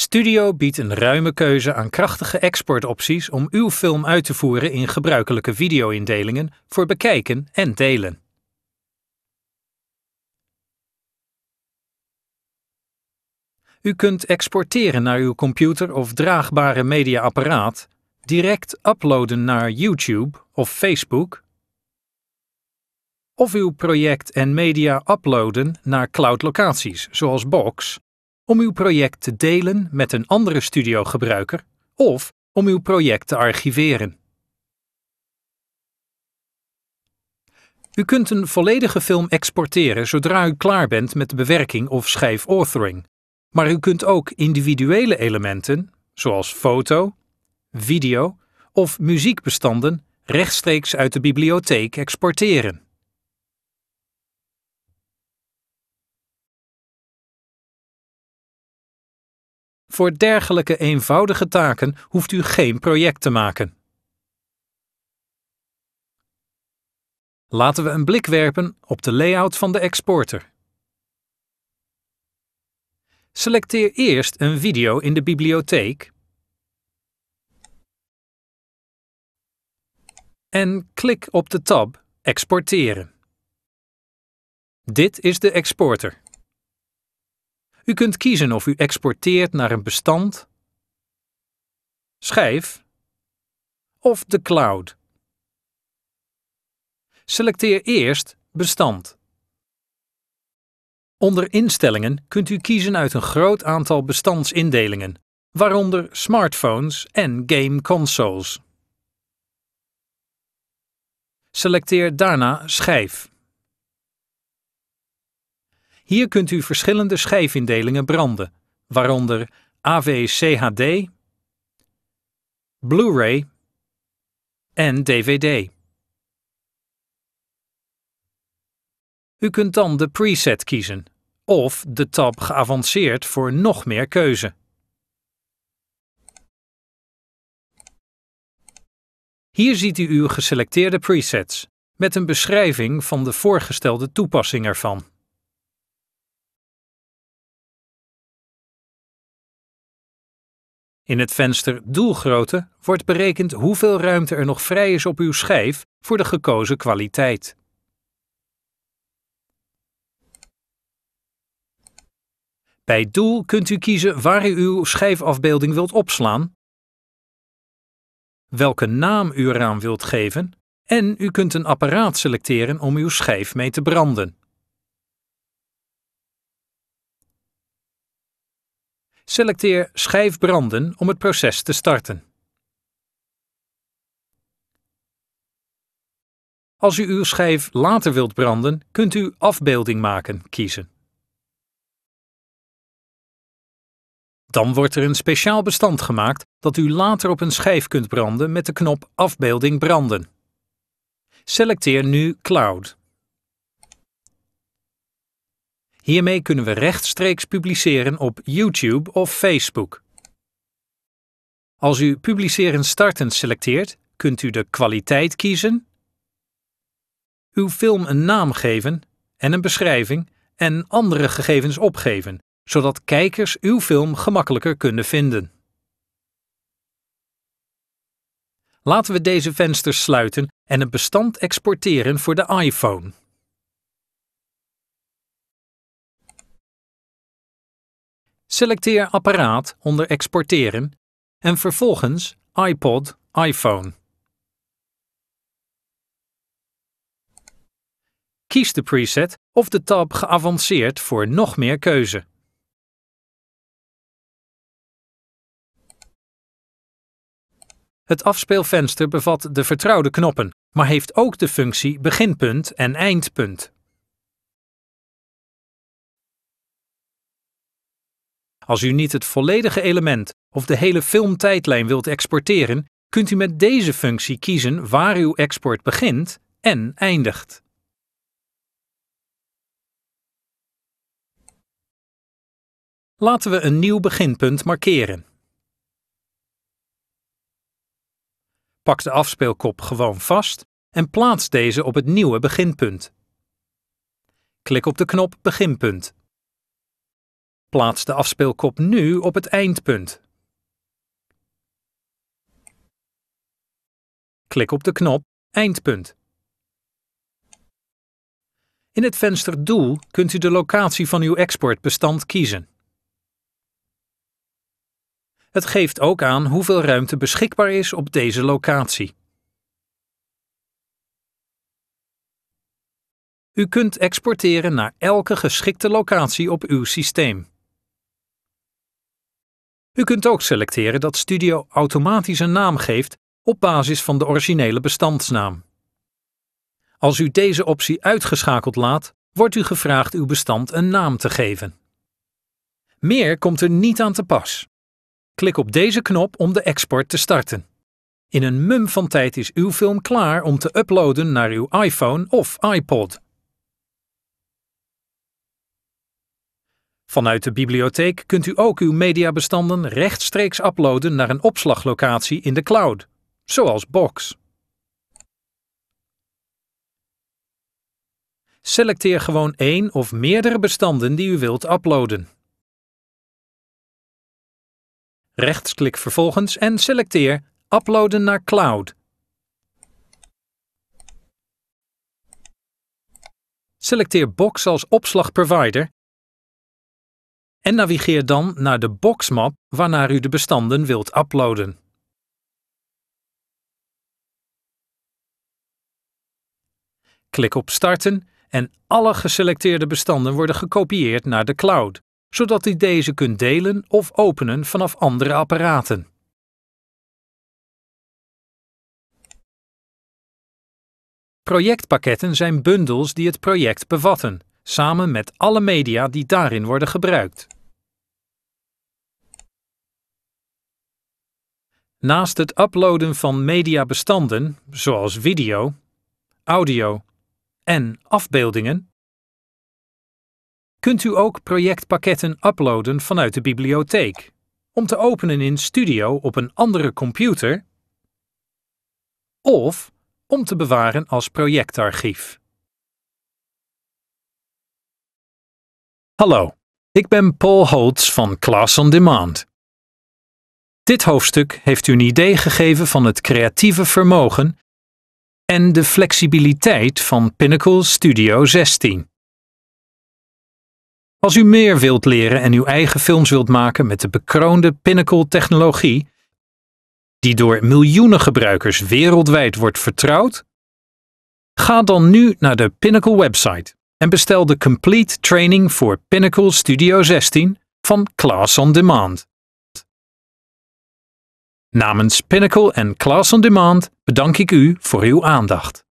Studio biedt een ruime keuze aan krachtige exportopties om uw film uit te voeren in gebruikelijke video-indelingen voor bekijken en delen. U kunt exporteren naar uw computer of draagbare mediaapparaat, direct uploaden naar YouTube of Facebook, of uw project en media uploaden naar cloud-locaties zoals Box om uw project te delen met een andere studiogebruiker of om uw project te archiveren. U kunt een volledige film exporteren zodra u klaar bent met de bewerking of schijf-authoring, maar u kunt ook individuele elementen, zoals foto, video of muziekbestanden, rechtstreeks uit de bibliotheek exporteren. Voor dergelijke eenvoudige taken hoeft u geen project te maken. Laten we een blik werpen op de layout van de exporter. Selecteer eerst een video in de bibliotheek en klik op de tab Exporteren. Dit is de exporter. U kunt kiezen of u exporteert naar een bestand, schijf of de cloud. Selecteer eerst bestand. Onder instellingen kunt u kiezen uit een groot aantal bestandsindelingen, waaronder smartphones en game consoles. Selecteer daarna schijf. Hier kunt u verschillende schijfindelingen branden, waaronder AVCHD, Blu-ray en DVD. U kunt dan de preset kiezen of de tab geavanceerd voor nog meer keuze. Hier ziet u uw geselecteerde presets met een beschrijving van de voorgestelde toepassing ervan. In het venster Doelgrootte wordt berekend hoeveel ruimte er nog vrij is op uw schijf voor de gekozen kwaliteit. Bij Doel kunt u kiezen waar u uw schijfafbeelding wilt opslaan, welke naam u eraan wilt geven en u kunt een apparaat selecteren om uw schijf mee te branden. Selecteer schijf branden om het proces te starten. Als u uw schijf later wilt branden, kunt u Afbeelding maken kiezen. Dan wordt er een speciaal bestand gemaakt dat u later op een schijf kunt branden met de knop Afbeelding branden. Selecteer nu Cloud. Hiermee kunnen we rechtstreeks publiceren op YouTube of Facebook. Als u Publiceren starten selecteert, kunt u de kwaliteit kiezen, uw film een naam geven en een beschrijving en andere gegevens opgeven, zodat kijkers uw film gemakkelijker kunnen vinden. Laten we deze vensters sluiten en het bestand exporteren voor de iPhone. Selecteer apparaat onder exporteren en vervolgens iPod, iPhone. Kies de preset of de tab geavanceerd voor nog meer keuze. Het afspeelvenster bevat de vertrouwde knoppen, maar heeft ook de functie beginpunt en eindpunt. Als u niet het volledige element of de hele filmtijdlijn wilt exporteren, kunt u met deze functie kiezen waar uw export begint en eindigt. Laten we een nieuw beginpunt markeren. Pak de afspeelkop gewoon vast en plaats deze op het nieuwe beginpunt. Klik op de knop Beginpunt. Plaats de afspeelkop nu op het eindpunt. Klik op de knop Eindpunt. In het venster Doel kunt u de locatie van uw exportbestand kiezen. Het geeft ook aan hoeveel ruimte beschikbaar is op deze locatie. U kunt exporteren naar elke geschikte locatie op uw systeem. U kunt ook selecteren dat Studio automatisch een naam geeft op basis van de originele bestandsnaam. Als u deze optie uitgeschakeld laat, wordt u gevraagd uw bestand een naam te geven. Meer komt er niet aan te pas. Klik op deze knop om de export te starten. In een mum van tijd is uw film klaar om te uploaden naar uw iPhone of iPod. Vanuit de bibliotheek kunt u ook uw mediabestanden rechtstreeks uploaden naar een opslaglocatie in de cloud, zoals Box. Selecteer gewoon één of meerdere bestanden die u wilt uploaden. Rechtsklik vervolgens en selecteer Uploaden naar Cloud. Selecteer Box als opslagprovider en navigeer dan naar de boxmap waarnaar u de bestanden wilt uploaden. Klik op Starten en alle geselecteerde bestanden worden gekopieerd naar de cloud, zodat u deze kunt delen of openen vanaf andere apparaten. Projectpakketten zijn bundels die het project bevatten, samen met alle media die daarin worden gebruikt. Naast het uploaden van mediabestanden, zoals video, audio en afbeeldingen, kunt u ook projectpakketten uploaden vanuit de bibliotheek om te openen in Studio op een andere computer of om te bewaren als projectarchief. Hallo, ik ben Paul Holtz van Class on Demand. Dit hoofdstuk heeft u een idee gegeven van het creatieve vermogen en de flexibiliteit van Pinnacle Studio 16. Als u meer wilt leren en uw eigen films wilt maken met de bekroonde Pinnacle-technologie, die door miljoenen gebruikers wereldwijd wordt vertrouwd, ga dan nu naar de Pinnacle-website en bestel de Complete Training voor Pinnacle Studio 16 van Class on Demand. Namens Pinnacle en Class on Demand bedank ik u voor uw aandacht.